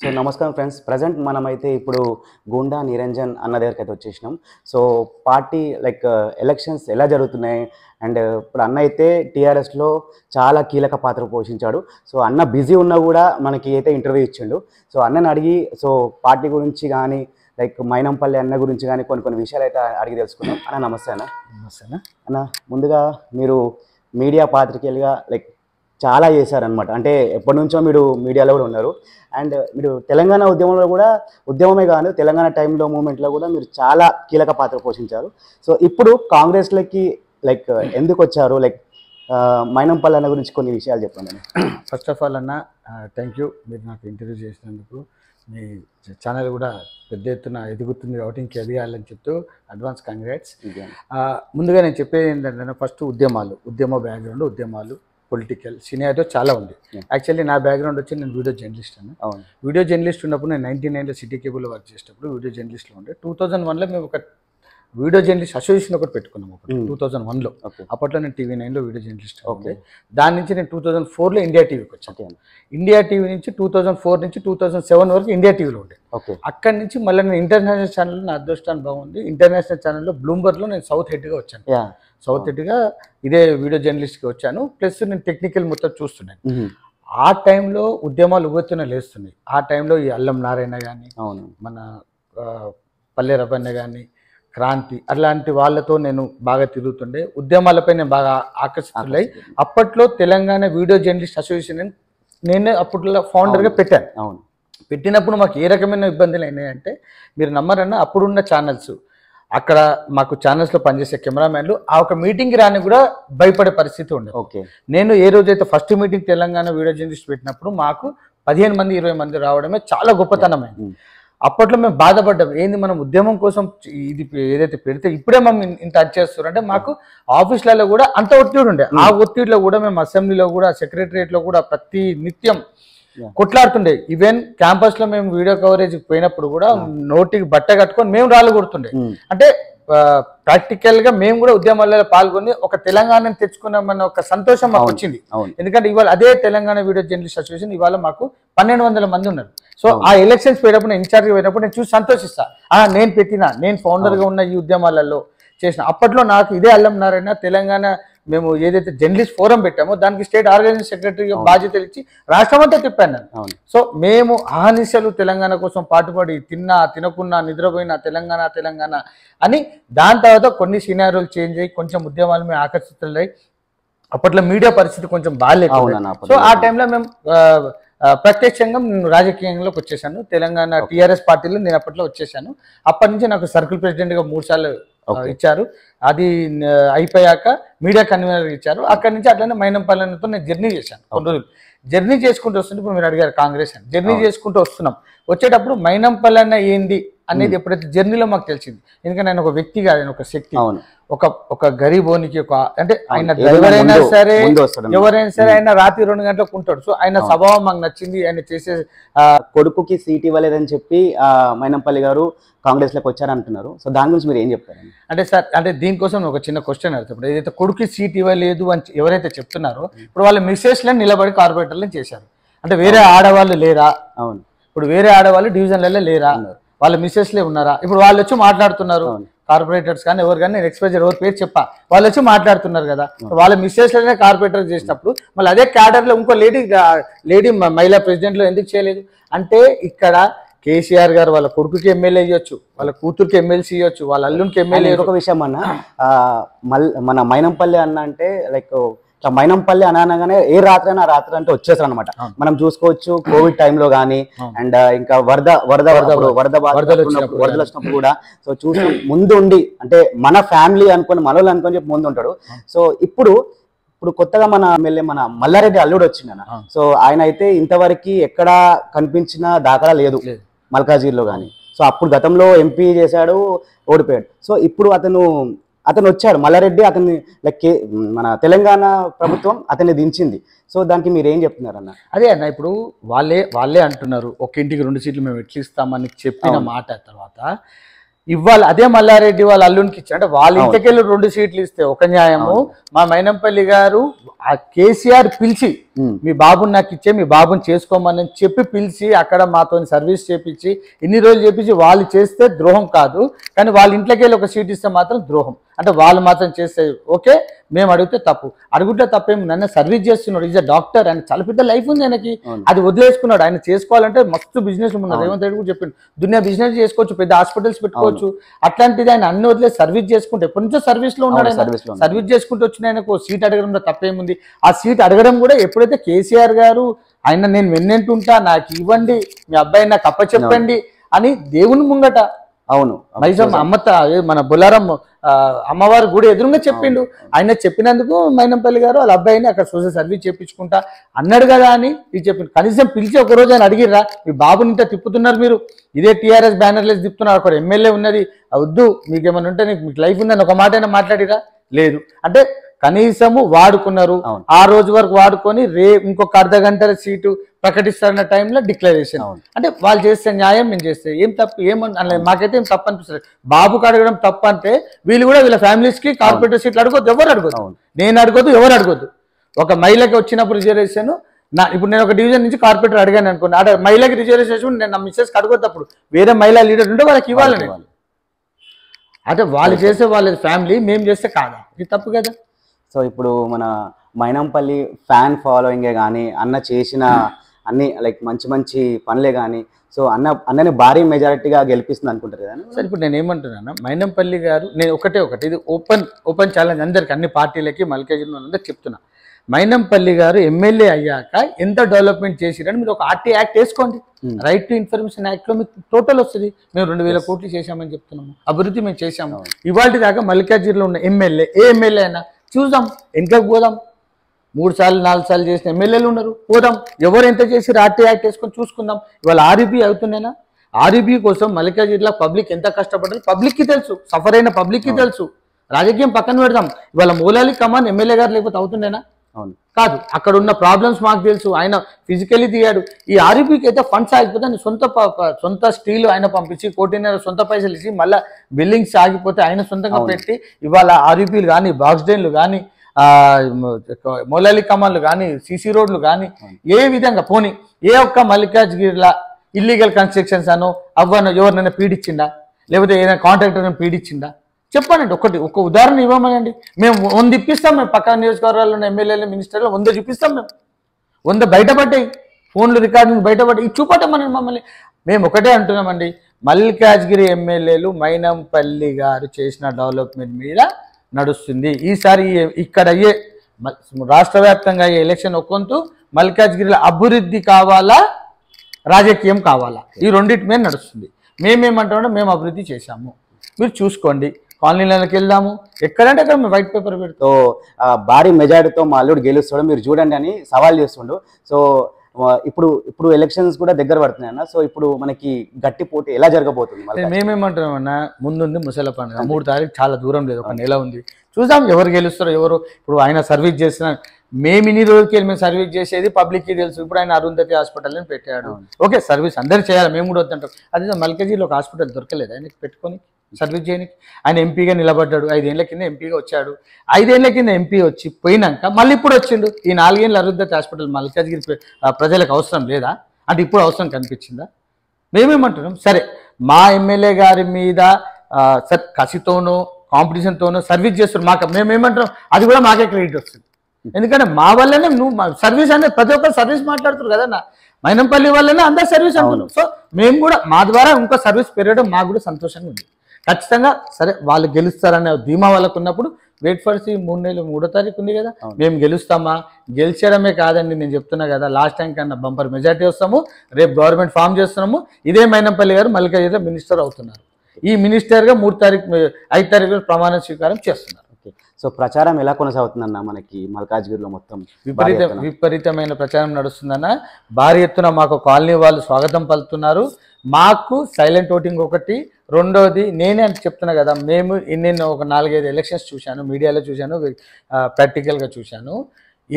So నమస్కారం friends present మనమైతే ఇప్పుడు గుండా నిరంజన్ అన్న దగ్గరికి అయితే వచ్చేసినాం so party like uh, elections ఎలా జరుగుతున్నాయి అండ్ ఇప్పుడు అన్న అయితే టీఆర్ఎస్లో చాలా కీలక పాత్ర పోషించాడు సో అన్న బిజీ ఉన్నా కూడా మనకి అయితే ఇంటర్వ్యూ ఇచ్చాడు సో అన్నని అడిగి సో పార్టీ గురించి కానీ లైక్ మైనంపల్లి అన్న గురించి కానీ కొన్ని కొన్ని విషయాలు అయితే అడిగి తెలుసుకున్నాం అన్న నమస్తే అన్న నమస్తే అన్న అన్న ముందుగా మీరు మీడియా పాత్రికేయులుగా లైక్ చాలా చేశారనమాట అంటే ఎప్పటి నుంచో మీరు మీడియాలో కూడా ఉన్నారు అండ్ మీరు తెలంగాణ ఉద్యమంలో కూడా ఉద్యమమే కాదు తెలంగాణ టైంలో మూమెంట్లో కూడా మీరు చాలా కీలక పాత్ర పోషించారు సో ఇప్పుడు కాంగ్రెస్లకి లైక్ ఎందుకు వచ్చారు లైక్ మైనంపల్లి అన్న గురించి కొన్ని విషయాలు చెప్పండి ఫస్ట్ ఆఫ్ ఆల్ అన్న థ్యాంక్ యూ మీరు నాకు ఇంటర్వ్యూ చేసినందుకు మీ ఛానల్ కూడా పెద్ద ఎత్తున ఎదుగుతుంది కాబట్టి ఇంకా ఎదగాలని చెప్తూ అడ్వాన్స్ కంగ్రాట్స్ ముందుగా నేను చెప్పేది ఏంటంటే ఫస్ట్ ఉద్యమాలు ఉద్యమ బ్యాక్గ్రౌండ్ ఉద్యమాలు పొలిటికల్ సినియాటో చాలా ఉంది యాక్చువల్లీ నా బ్యాక్గ్రౌండ్ వచ్చి నేను వీడియో జర్నలిస్ట్ అని వీడియో జర్నలిస్ట్ ఉన్నప్పుడు నేను నైన్టీ నైన్లో సిటీ కేబుల్లో వర్క్ చేసేటప్పుడు వీడియో జర్నలిస్ట్లో ఉండే టూ థౌజండ్ వన్లో మేము ఒక వీడియో జర్నలిస్ట్ అసోసియేషన్ ఒకటి పెట్టుకున్నాం ఒకటి టూ థౌజండ్ వన్లో అప్పట్లో నేను టీవీ నైన్లో వీడియో జర్నలిస్ట్ ఓకే దాని నుంచి నేను టూ థౌజండ్ ఫోర్లో ఇండియా టీవీకి వచ్చాను ఇండియా టీవీ నుంచి టూ థౌజండ్ ఫోర్ నుంచి టూ థౌజండ్ సెవెన్ వరకు ఇండియా టీవీలో ఉండే అక్కడి నుంచి మళ్ళీ నేను ఇంటర్నేషనల్ ఛానల్ నా అదృష్టాన్ని బాగుంది ఇంటర్నేషనల్ ఛానల్లో బ్లూంబర్గ్లో నేను సౌత్ హెడ్గా వచ్చాను సో ఇదే వీడియో జర్నలిస్ట్కి వచ్చాను ప్లస్ నేను టెక్నికల్ మొత్తం చూస్తున్నాను ఆ టైంలో ఉద్యమాలు ఉవ్వెత్తున లేస్తున్నాయి ఆ టైంలో ఈ అల్లం నారాయణ కానీ అవును మన పల్లె రబన్న కానీ క్రాంతి అలాంటి వాళ్ళతో నేను బాగా తిరుగుతుండే ఉద్యమాలపై నేను బాగా ఆకర్షితులై అప్పట్లో తెలంగాణ వీడియో జర్నలిస్ట్ అసోసియేషన్ నేనే అప్పట్లో ఫౌండర్గా పెట్టాను అవును పెట్టినప్పుడు మాకు ఏ రకమైన ఇబ్బందులు అయినాయి అంటే మీరు నమ్మరన్నా అప్పుడున్న ఛానల్స్ అక్కడ మాకు ఛానల్స్ లో పనిచేసే కెమెరామెన్లు ఆ ఒక మీటింగ్ రాని కూడా భయపడే పరిస్థితి ఉండదు ఓకే నేను ఏ రోజైతే first meeting Telangana video journalist పెట్టినప్పుడు మాకు పదిహేను మంది ఇరవై మంది రావడమే చాలా గొప్పతనమైంది అప్పట్లో మేము బాధపడ్డాం ఏంది మనం ఉద్యమం కోసం ఇది ఏదైతే పెడితే ఇప్పుడే మనం ఇంత చేస్తున్నారంటే మాకు ఆఫీస్లలో కూడా అంత ఒత్తిడి ఉండే ఆ ఒత్తిడిలో కూడా మేము అసెంబ్లీలో కూడా లో కూడా ప్రతి నిత్యం కొట్లాడుతుండే ఈవెన్ క్యాంపస్ లో మేము వీడియో కవరేజ్ పోయినప్పుడు కూడా నోటికి బట్ట కట్టుకొని మేము రాళ్ళు కొడుతుండే hmm. అంటే ప్రాక్టికల్ గా మేము కూడా ఉద్యమాల్లో పాల్గొని ఒక తెలంగాణను తెచ్చుకున్నామన్న ఒక సంతోషం మాకు వచ్చింది ఎందుకంటే ఇవాళ అదే తెలంగాణ వీడియో జర్నలిస్ట్ అసోసియేషన్ ఇవాళ మాకు పన్నెండు వందల మంది ఉన్నారు సో ఆ ఎలక్షన్స్ పోయినప్పుడు ఇన్ఛార్జ్ పోయినప్పుడు నేను చూసి సంతోషిస్తా నేను పెట్టిన నేను ఫౌండర్ గా ఉన్న ఈ ఉద్యమాలలో చేసిన అప్పట్లో నాకు ఇదే అల్లం నారాయణ తెలంగాణ మేము ఏదైతే జర్నలిస్ట్ ఫోరం పెట్టామో దానికి స్టేట్ ఆర్గనైజింగ్ సెక్రటరీ బాధ్యతలు ఇచ్చి రాష్ట్రం అంతా తిప్పాను సో మేము ఆహనిశలు తెలంగాణ కోసం పాటుపడి తిన్నా తినకున్నా నిద్రపోయినా తెలంగాణ తెలంగాణ అని దాని తర్వాత కొన్ని సినారీలు చేంజ్ అయ్యి కొంచెం ఉద్యమాలు మేము ఆకర్షితులయ్యి అప్పట్లో మీడియా పరిస్థితి కొంచెం బాగాలేదు సో ఆ టైంలో మేము ప్రత్యక్షంగా నేను రాజకీయంలోకి వచ్చేసాను తెలంగాణ టీఆర్ఎస్ పార్టీలో నేను అప్పట్లో వచ్చేసాను అప్పటి నుంచి నాకు సర్కిల్ ప్రెసిడెంట్గా మూడు సార్లు ఇచ్చారు అది అయిపోయాక మీడియా కన్వీనర్ ఇచ్చారు అక్కడి నుంచి అట్లనే మైనంపల్లెతో నేను జర్నీ చేశాను కొన్ని రోజులు జర్నీ చేసుకుంటూ వస్తుంటే ఇప్పుడు మీరు అడిగారు కాంగ్రెస్ అని జర్నీ చేసుకుంటూ వస్తున్నాం వచ్చేటప్పుడు మైనంపల్లెన్న ఏంది అనేది ఎప్పుడైతే జర్నీలో మాకు తెలిసింది ఎందుకంటే ఆయన ఒక వ్యక్తి కాదు ఆయన ఒక శక్తి ఒక ఒక గరీబోనికి ఒక అంటే ఆయన ఎవరైనా సరే ఎవరైనా సరే ఆయన రాత్రి రెండు గంటలకు ఉంటాడు సో ఆయన స్వభావం మాకు నచ్చింది ఆయన చేసే కొడుకుకి సీట్ ఇవ్వలేదని చెప్పి మైనంపల్లి గారు కాంగ్రెస్ లోకి వచ్చారంటున్నారు సో దాని గురించి మీరు ఏం చెప్తారు అంటే సార్ అంటే దీనికోసం ఒక చిన్న క్వశ్చన్ అడుగుతాడు ఏదైతే కొడుకు సీట్ ఇవ్వలేదు అని ఎవరైతే చెప్తున్నారో ఇప్పుడు వాళ్ళ లని నిలబడి కార్పొరేటర్లను చేశారు అంటే వేరే ఆడవాళ్ళు లేరా అవును ఇప్పుడు వేరే ఆడవాళ్ళు డివిజన్లలో లేరా అన్నారు వాళ్ళ మిస్సెస్లే ఉన్నారా ఇప్పుడు వాళ్ళు వచ్చి మాట్లాడుతున్నారు కార్పొరేటర్స్ కానీ ఎవరు కానీ నేను ఎక్స్ప్రెస్ ఎవరు పేరు చెప్పా వాళ్ళు వచ్చి మాట్లాడుతున్నారు కదా వాళ్ళ మిస్సెస్లోనే కార్పొరేటర్ చేసినప్పుడు మళ్ళీ అదే క్యాడర్లో ఇంకో లేడీ లేడీ మహిళా ప్రెసిడెంట్లో ఎందుకు చేయలేదు అంటే ఇక్కడ కేసీఆర్ గారు వాళ్ళ కొడుకుకి ఎమ్మెల్యే ఇవ్వచ్చు వాళ్ళ కూతురుకి ఎమ్మెల్సీ ఇవ్వచ్చు వాళ్ళ అల్లునికి ఎమ్మెల్యే ఒక విషయం అన్న మన మైనంపల్లి అన్న అంటే లైక్ ఇట్లా మైనంపల్లి అనగానే ఏ రాత్రి అయినా రాత్రి అంటే వచ్చేసారు అనమాట మనం చూసుకోవచ్చు కోవిడ్ టైంలో కానీ అండ్ ఇంకా వరద వరద వరద వరద వరదలు వచ్చినప్పుడు కూడా సో చూసి ముందు ఉండి అంటే మన ఫ్యామిలీ అనుకుని వాళ్ళు అనుకుని చెప్పి ముందు ఉంటాడు సో ఇప్పుడు ఇప్పుడు కొత్తగా మన ఎమ్మెల్యే మన మల్లారెడ్డి అల్లుడు వచ్చింది అన్న సో ఆయన అయితే ఇంతవరకు ఎక్కడ కనిపించిన దాఖలా లేదు మల్కాజీర్లో కానీ సో అప్పుడు గతంలో ఎంపీ చేశాడు ఓడిపోయాడు సో ఇప్పుడు అతను అతను వచ్చాడు మల్లారెడ్డి అతన్ని లైక్ మన తెలంగాణ ప్రభుత్వం అతన్ని దించింది సో దానికి మీరు ఏం చెప్తున్నారు అన్న అదే అన్న ఇప్పుడు వాళ్ళే వాళ్ళే అంటున్నారు ఒక ఇంటికి రెండు సీట్లు మేము ఎట్లిస్తామని చెప్పిన మాట తర్వాత ఇవ్వాలి అదే మల్లారెడ్డి వాళ్ళ అల్లునికి ఇచ్చి అంటే వాళ్ళ ఇంటికెళ్ళి రెండు సీట్లు ఇస్తే ఒక న్యాయము మా మైనంపల్లి గారు ఆ కేసీఆర్ పిలిచి మీ బాబుని నాకు ఇచ్చే మీ బాబుని చేసుకోమని చెప్పి పిలిచి అక్కడ మాతో సర్వీస్ చేపించి ఇన్ని రోజులు చేపించి వాళ్ళు చేస్తే ద్రోహం కాదు కానీ వాళ్ళ ఇంట్లోకి వెళ్ళి ఒక సీట్ ఇస్తే మాత్రం ద్రోహం అంటే వాళ్ళు మాత్రం చేస్తే ఓకే మేము అడిగితే తప్పు అడుగుంటే తప్పేమి నన్ను సర్వీస్ చేస్తున్నాడు ఈజ్ అ డాక్టర్ ఆయన చాలా పెద్ద లైఫ్ ఉంది ఆయనకి అది వదిలేసుకున్నాడు ఆయన చేసుకోవాలంటే మస్తు బిజినెస్ ఉన్నది రేవంత్ రెడ్డి కూడా చెప్పిండు దునియా బిజినెస్ చేసుకోవచ్చు పెద్ద హాస్పిటల్స్ పెట్టుకోవచ్చు అట్లాంటిది ఆయన అన్ని వదిలేసి సర్వీస్ చేసుకుంటే ఎప్పటి నుంచో సర్వీస్లో ఉన్నాడు సర్వీస్ చేసుకుంటూ వచ్చిన ఆయనకు సీట్ అడగడంలో తప్పేముంది ఉంది ఆ సీట్ అడగడం కూడా ఎప్పుడైతే కేసీఆర్ గారు ఆయన నేను వెన్నెంటుంటా నాకు ఇవ్వండి మీ అబ్బాయి నాకు అప్ప చెప్పండి అని దేవుని ముంగట అవును మైజం అమ్మత మన బులారం అమ్మవారు గుడి ఎదురుగా చెప్పిండు ఆయన చెప్పినందుకు మైనంపల్లి గారు వాళ్ళ అబ్బాయిని అక్కడ సోషల్ సర్వీస్ చేపించుకుంటా అన్నాడు కదా అని ఇది చెప్పిండు కనీసం పిలిచి ఒక రోజు ఆయన అడిగిర్రా మీ బాబుని ఇంత తిప్పుతున్నారు మీరు ఇదే టీఆర్ఎస్ బ్యానర్లెస్ తిప్పుతున్నారు అక్కడ ఎమ్మెల్యే ఉన్నది వద్దు మీకేమైనా ఉంటే మీకు లైఫ్ ఉందని ఒక మాట అయినా మాట్లాడిరా లేదు అంటే కనీసము వాడుకున్నారు ఆ రోజు వరకు వాడుకొని రే ఇంకొక అర్ధ గంటల సీటు ప్రకటిస్తారన్న టైంలో డిక్లరేషన్ అంటే వాళ్ళు చేస్తే న్యాయం మేము చేస్తే ఏం తప్పు ఏమని మాకైతే ఏం తప్పు అనిపిస్తుంది బాబుకు అడగడం తప్పు అంటే వీళ్ళు కూడా వీళ్ళ ఫ్యామిలీస్ కి కార్పొరేటర్ సీట్లు అడగొద్దు ఎవరు అడగొద్దు నేను అడగొద్దు ఎవరు అడగొద్దు ఒక మహిళకి వచ్చినప్పుడు రిజర్వేషన్ నా ఇప్పుడు నేను ఒక డివిజన్ నుంచి కార్పొరేటర్ అడిగాను అనుకోండి అక్కడ మహిళకి రిజర్వేషన్ నేను నా మిస్సెస్కి అడగొద్దప్పుడు వేరే మహిళా లీడర్ ఉంటే వాళ్ళకి ఇవ్వాలని అంటే వాళ్ళు చేసే వాళ్ళ ఫ్యామిలీ మేము చేస్తే కాదా ఇది తప్పు కదా సో ఇప్పుడు మన మైనంపల్లి ఫ్యాన్ ఫాలోయింగే కానీ అన్న చేసిన అన్ని లైక్ మంచి మంచి పనులే కానీ సో అన్న అన్నని భారీ మెజారిటీగా గెలిపిస్తుంది అనుకుంటారు కదా సార్ ఇప్పుడు నేను ఏమంటున్నాను మైనంపల్లి గారు నేను ఒకటే ఒకటి ఇది ఓపెన్ ఓపెన్ ఛాలెంజ్ అందరికి అన్ని పార్టీలకి మల్కేజీ అందరికి చెప్తున్నా మైనంపల్లి గారు ఎమ్మెల్యే అయ్యాక ఎంత డెవలప్మెంట్ చేసిరని మీరు ఒక ఆర్టీ యాక్ట్ వేసుకోండి రైట్ టు ఇన్ఫర్మేషన్ యాక్ట్లో మీకు టోటల్ వస్తుంది మేము రెండు వేల కోట్లు చేశామని చెప్తున్నాము అభివృద్ధి మేము చేశాము ఇవాళ దాకా మల్కాజీలో ఉన్న ఎమ్మెల్యే ఏ ఎమ్మెల్యే అయినా చూద్దాం ఎన్నికలకు పోదాం మూడు సార్లు నాలుగు సార్లు చేసిన ఎమ్మెల్యేలు ఉన్నారు పోదాం ఎవరు ఎంత చేసి రాటి యాక్ట్ వేసుకొని చూసుకుందాం ఇవాళ ఆర్ఈబీ e అవుతుండేనా ఆర్ఈబీ e కోసం మల్లికార్జున జిల్లా పబ్లిక్ ఎంత కష్టపడ్డారు పబ్లిక్కి తెలుసు సఫర్ అయిన పబ్లిక్కి తెలుసు రాజకీయం పక్కన పెడదాం ఇవాళ మూలాలి కమాన్ ఎమ్మెల్యే గారు లేకపోతే అవుతుండేనా అవును కాదు అక్కడ ఉన్న ప్రాబ్లమ్స్ మాకు తెలుసు ఆయన ఫిజికలీ తీయాడు ఈ ఆర్ఈపీకి e అయితే ఫండ్స్ ఆగిపోతే ఆయన సొంత సొంత స్టీల్ ఆయన పంపించి కోటిన్నర సొంత పైసలు ఇచ్చి మళ్ళీ బిల్డింగ్స్ ఆగిపోతే ఆయన సొంతంగా పెట్టి ఇవాళ ఆర్ఈపీలు e కానీ బాక్స్ డైన్లు కానీ మొలాలి కమాన్లు కానీ సిసి రోడ్లు కానీ ఏ విధంగా పోని ఏ ఒక్క మల్లికాజ్గిరిలా ఇల్లీగల్ కన్స్ట్రక్షన్స్ అను అవ్వను ఎవరినైనా పీడించిందా లేకపోతే ఏదైనా కాంట్రాక్టర్ పీడించిందా చెప్పానండి ఒకటి ఒక ఉదాహరణ ఇవ్వమనండి మేము వంద ఇప్పిస్తాం మేము పక్క నియోజకవర్గాల్లో ఉన్న ఎమ్మెల్యేలు మినిస్టర్లు వంద చూపిస్తాం మేము వంద బయటపడ్డాయి ఫోన్లు రికార్డింగ్ బయటపడ్డాయి చూపటమనండి మమ్మల్ని మేము ఒకటే అంటున్నామండి మల్లికాజ్గిరి ఎమ్మెల్యేలు మైనంపల్లి గారు చేసిన డెవలప్మెంట్ మీద నడుస్తుంది ఈసారి ఇక్కడ అయ్యే రాష్ట్ర వ్యాప్తంగా అయ్యే ఎలక్షన్ ఒక్కొంతు మల్లికాజ్గిరిలో అభివృద్ధి కావాలా రాజకీయం కావాలా ఈ రెండింటి మీద నడుస్తుంది మేమేమంటామంటే మేము అభివృద్ధి చేశాము మీరు చూసుకోండి కాలనీలకి వెళ్దాము ఎక్కడంటే అక్కడ వైట్ పేపర్ పెడుతూ భారీ మెజార్టీతో మా అల్లుడు గెలుస్తాడు మీరు చూడండి అని సవాల్ చేస్తుండు సో ఇప్పుడు ఇప్పుడు ఎలక్షన్స్ కూడా దగ్గర పడుతున్నాయి అన్న సో ఇప్పుడు మనకి గట్టి పోటీ ఎలా జరగబోతుంది మేమేమంటున్నాం అన్న ముందుంది ముసల పండుగ మూడు తారీఖు చాలా దూరం లేదు ఒక నెల ఉంది చూద్దాం ఎవరు గెలుస్తారో ఎవరు ఇప్పుడు ఆయన సర్వీస్ చేసిన మేము ఇన్ని రోజులకి మేము సర్వీస్ చేసేది పబ్లిక్కి తెలుసు ఇప్పుడు ఆయన అరుంధతి హాస్పిటల్ అని పెట్టాడు ఓకే సర్వీస్ అందరు చేయాలి మేము కూడా వద్దంటారు అదే మల్కజీలో ఒక హాస్పిటల్ దొరకలేదు ఆయనకి పెట్టుకొని సర్వీస్ చేయడానికి ఆయన ఎంపీగా నిలబడ్డాడు ఐదేళ్ల కింద ఎంపీగా వచ్చాడు ఐదేళ్ల కింద ఎంపీ వచ్చి పోయినాక మళ్ళీ ఇప్పుడు వచ్చిండు ఈ నాలుగేళ్ళ అరుద్ధతి హాస్పిటల్ మల్కాజ్గిరి ప్రజలకు అవసరం లేదా అంటే ఇప్పుడు అవసరం కనిపించిందా మేమేమంటున్నాం సరే మా ఎమ్మెల్యే గారి మీద సర్ కసితోనో కాంపిటీషన్తోనో సర్వీస్ చేస్తారు మాకు మేమేమంటున్నాం అది కూడా మాకే క్రెడిట్ వస్తుంది ఎందుకంటే మా వల్లనే నువ్వు సర్వీస్ అనేది ప్రతి ఒక్కరు సర్వీస్ మాట్లాడుతారు కదన్నా మైనంపల్లి వల్లనే అందరు సర్వీస్ అంటున్నాం సో మేము కూడా మా ద్వారా ఇంకో సర్వీస్ పెరగడం మాకు కూడా సంతోషంగా ఉంది ఖచ్చితంగా సరే వాళ్ళు గెలుస్తారనే ధీమా వాళ్ళకు ఉన్నప్పుడు వెయిట్ ఫర్ సీ మూడు నెలలు మూడో తారీఖు ఉంది కదా మేము గెలుస్తామా గెలిచడమే కాదండి నేను చెప్తున్నా కదా లాస్ట్ టైం కన్నా బంపర్ మెజార్టీ వస్తాము రేపు గవర్నమెంట్ ఫామ్ చేస్తున్నాము ఇదే మైనంపల్లి గారు మల్లికార్జున మినిస్టర్ అవుతున్నారు ఈ మినిస్టర్గా మూడు తారీఖు ఐదు తారీఖు ప్రమాణ స్వీకారం చేస్తున్నారు సో ప్రచారం ఎలా కొనసాగుతుందన్న మనకి మల్కాజ్గిరిలో మొత్తం విపరీత విపరీతమైన ప్రచారం నడుస్తుందన్న భారీ ఎత్తున మాకు కాలనీ వాళ్ళు స్వాగతం పలుతున్నారు మాకు సైలెంట్ ఓటింగ్ ఒకటి రెండోది నేనే అంటే చెప్తున్నా కదా మేము నేను ఒక నాలుగైదు ఎలక్షన్స్ చూశాను మీడియాలో చూశాను ప్రాక్టికల్గా చూశాను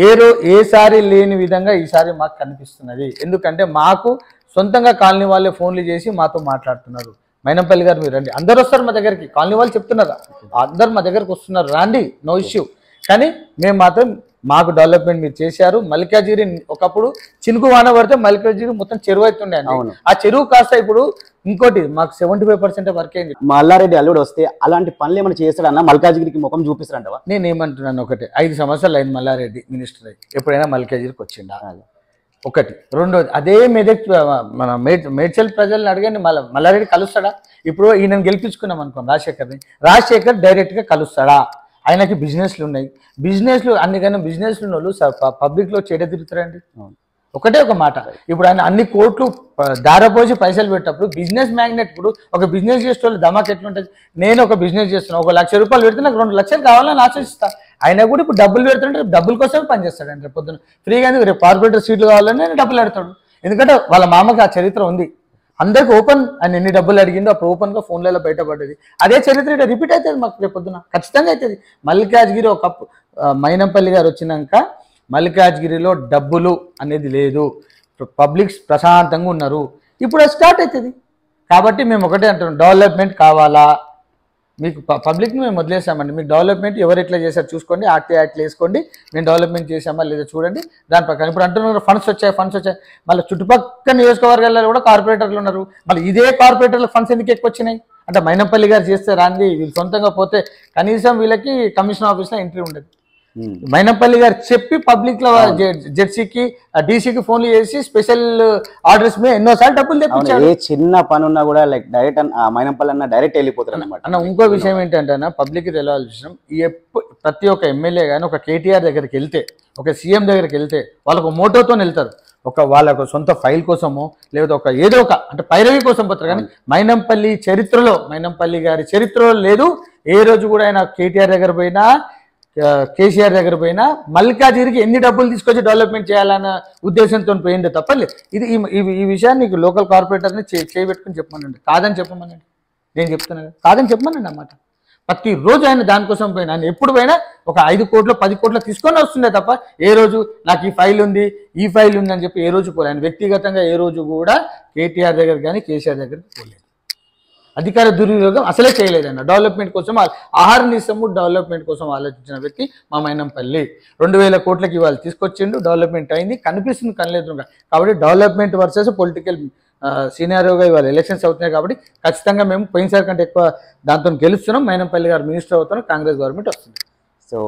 ఏ రో ఏసారి లేని విధంగా ఈసారి మాకు కనిపిస్తున్నది ఎందుకంటే మాకు సొంతంగా కాలనీ వాళ్ళే ఫోన్లు చేసి మాతో మాట్లాడుతున్నారు మైనంపల్లి గారు మీరు రండి అందరు వస్తారు మా దగ్గరికి కాలనీ వాళ్ళు చెప్తున్నారు అందరు మా దగ్గరకు వస్తున్నారు రాండి నో ఇష్యూ కానీ మేము మాత్రం మాకు డెవలప్మెంట్ మీరు చేశారు మల్కాజిరి ఒకప్పుడు చినుకు వాన పడితే మల్కాజిరి మొత్తం చెరువు అవుతుండే ఆ చెరువు కాస్త ఇప్పుడు ఇంకోటి మాకు సెవెంటీ ఫైవ్ పర్సెంట్ వర్క్ అయింది మల్లారెడ్డి అల్లుడు వస్తే అలాంటి పనులు ఏమైనా చేస్తాడన్నా మల్కాజిగిరికి ముఖం చూపిస్తాడు నేను ఏమంటున్నాను ఒకటి ఐదు సంవత్సరాలు అయింది మల్లారెడ్డి మినిస్టర్ అయ్యి ఎప్పుడైనా మల్కాజిగిరికి వచ్చిండా ఒకటి రెండోది అదే మెదక్ మన మేడ్చల్ ప్రజల్ని అడగండి మళ్ళీ మల్లారెడ్డి కలుస్తాడా ఇప్పుడు ఈయనను గెలిపించుకున్నాం అనుకోండి రాజశేఖర్ని రాజశేఖర్ డైరెక్ట్గా కలుస్తాడా ఆయనకి బిజినెస్లు ఉన్నాయి బిజినెస్లు అన్నికైనా బిజినెస్లు ఉన్న వాళ్ళు పబ్లిక్లో చెడ తిరుగుతారండి ఒకటే ఒక మాట ఇప్పుడు ఆయన అన్ని కోట్లు దారపోసి పైసలు పెట్టినప్పుడు బిజినెస్ మ్యాగ్నెట్ ఇప్పుడు ఒక బిజినెస్ చేసే వాళ్ళు దమాక్ ఎట్లుంటుంది నేను ఒక బిజినెస్ చేస్తున్నాను ఒక లక్ష రూపాయలు పెడితే నాకు రెండు లక్షలు కావాలని ఆశిస్తా ఆయన కూడా ఇప్పుడు డబ్బులు పెడుతుంటే డబ్బుల కోసమే పనిచేస్తాడు రేపు పొద్దున ఫ్రీగా రేపు కార్పొరేటర్ సీట్లు కావాలని నేను డబ్బులు పెడతాడు ఎందుకంటే వాళ్ళ మామకి ఆ చరిత్ర ఉంది అందరికి ఓపెన్ అని ఎన్ని డబ్బులు అడిగిందో అప్పుడు ఓపెన్గా ఫోన్లలో బయటపడ్డది అదే చరిత్ర రిపీట్ అవుతుంది మాకు రేపొద్దున ఖచ్చితంగా అవుతుంది మల్లికాజ్గిరి ఒక మైనంపల్లి గారు వచ్చినాక మల్లికాజ్గిరిలో డబ్బులు అనేది లేదు పబ్లిక్స్ ప్రశాంతంగా ఉన్నారు ఇప్పుడు స్టార్ట్ అవుతుంది కాబట్టి మేము ఒకటే అంటున్నాం డెవలప్మెంట్ కావాలా మీకు పబ్లిక్ని మేము వదిలేసామండి మీకు డెవలప్మెంట్ ఎవరు ఎట్లా చేశారు చూసుకోండి ఆర్టీ యాక్ట్లు వేసుకోండి మేము డెవలప్మెంట్ చేసామా లేదా చూడండి దాని ప్రకారం ఇప్పుడు అంటున్నారు ఫండ్స్ వచ్చాయి ఫండ్స్ వచ్చాయి మళ్ళీ చుట్టుపక్కల నియోజకవర్గాల్లో కూడా కార్పొరేటర్లు ఉన్నారు మళ్ళీ ఇదే కార్పొరేటర్లకు ఫండ్స్ ఎందుకు ఎక్కువ వచ్చినాయి అంటే మైనంపల్లి గారు చేస్తే రాండి వీళ్ళు సొంతంగా పోతే కనీసం వీళ్ళకి కమిషన్ ఆఫీస్లో ఎంట్రీ ఉండదు Hmm. మైనంపల్లి గారు చెప్పి పబ్లిక్ లో ah. జెర్సీకి డీసీకి ఫోన్లు చేసి స్పెషల్ ఆర్డర్స్ మీద ఎన్నోసార్లు డబ్బులు తెప్పించారు ఏ చిన్న పని ఉన్నా కూడా లైక్ డైరెక్ట్ మైనంపల్లి అన్న డైరెక్ట్ వెళ్ళిపోతారు అనమాట అన్న ఇంకో విషయం ఏంటంటే అన్న పబ్లిక్ తెలియాల్సిన ప్రతి ఒక్క ఎమ్మెల్యే కానీ ఒక కేటీఆర్ దగ్గరికి వెళ్తే ఒక సీఎం దగ్గరికి వెళ్తే వాళ్ళకు మోటోతో వెళ్తారు ఒక వాళ్ళ సొంత ఫైల్ కోసమో లేదా ఒక ఏదో ఒక అంటే పైరవి కోసం పోతారు కానీ మైనంపల్లి చరిత్రలో మైనంపల్లి గారి చరిత్రలో లేదు ఏ రోజు కూడా ఆయన కేటీఆర్ దగ్గర పోయినా కేసీఆర్ దగ్గర పోయినా మల్కాజిరికి ఎన్ని డబ్బులు తీసుకొచ్చి డెవలప్మెంట్ చేయాలన్న ఉద్దేశంతో పోయిందో తప్ప ఇది ఈ విషయాన్ని నీకు లోకల్ కార్పొరేటర్ని చేపెట్టుకుని చెప్పమనండి కాదని చెప్పమనండి నేను చెప్తున్నాను కాదని చెప్పమనండి అన్నమాట ప్రతిరోజు ఆయన దానికోసం పోయినా ఆయన ఎప్పుడు పోయినా ఒక ఐదు కోట్లు పది కోట్లు తీసుకొని వస్తుండే తప్ప ఏ రోజు నాకు ఈ ఫైల్ ఉంది ఈ ఫైల్ ఉంది అని చెప్పి ఏ రోజు పోలే ఆయన వ్యక్తిగతంగా ఏ రోజు కూడా కేటీఆర్ దగ్గర కానీ కేసీఆర్ దగ్గర పోలేదు అధికార దుర్వినియోగం అసలే చేయలేదన్న డెవలప్మెంట్ కోసం ఆహార నిశము డెవలప్మెంట్ కోసం ఆలోచించిన వ్యక్తి మా మైనంపల్లి రెండు వేల కోట్లకి ఇవాళ తీసుకొచ్చిండు డెవలప్మెంట్ అయింది కనిపిస్తుంది కనలేదు కాబట్టి డెవలప్మెంట్ వర్సెస్ పొలిటికల్ సీనియర్గా ఇవాళ ఎలక్షన్స్ అవుతున్నాయి కాబట్టి ఖచ్చితంగా మేము పోయినసారి కంటే ఎక్కువ దాంతో గెలుస్తున్నాం మైనంపల్లి గారు మినిస్టర్ అవుతున్నాం కాంగ్రెస్ గవర్నమెంట్ వస్తుంది సో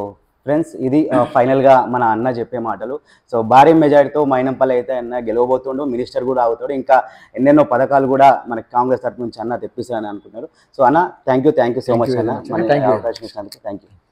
ఫ్రెండ్స్ ఇది ఫైనల్గా మన అన్న చెప్పే మాటలు సో భారీ మెజార్టీతో మైనంపల్లి అయితే అన్న గెలవబోతుండు మినిస్టర్ కూడా అవుతాడు ఇంకా ఎన్నెన్నో పథకాలు కూడా మనకి కాంగ్రెస్ తరఫు నుంచి అన్న తెప్పిస్తారని అనుకున్నారు సో అన్న thank you thank you so much అన్న అవకాశం ఇచ్చినందుకు థ్యాంక్ యూ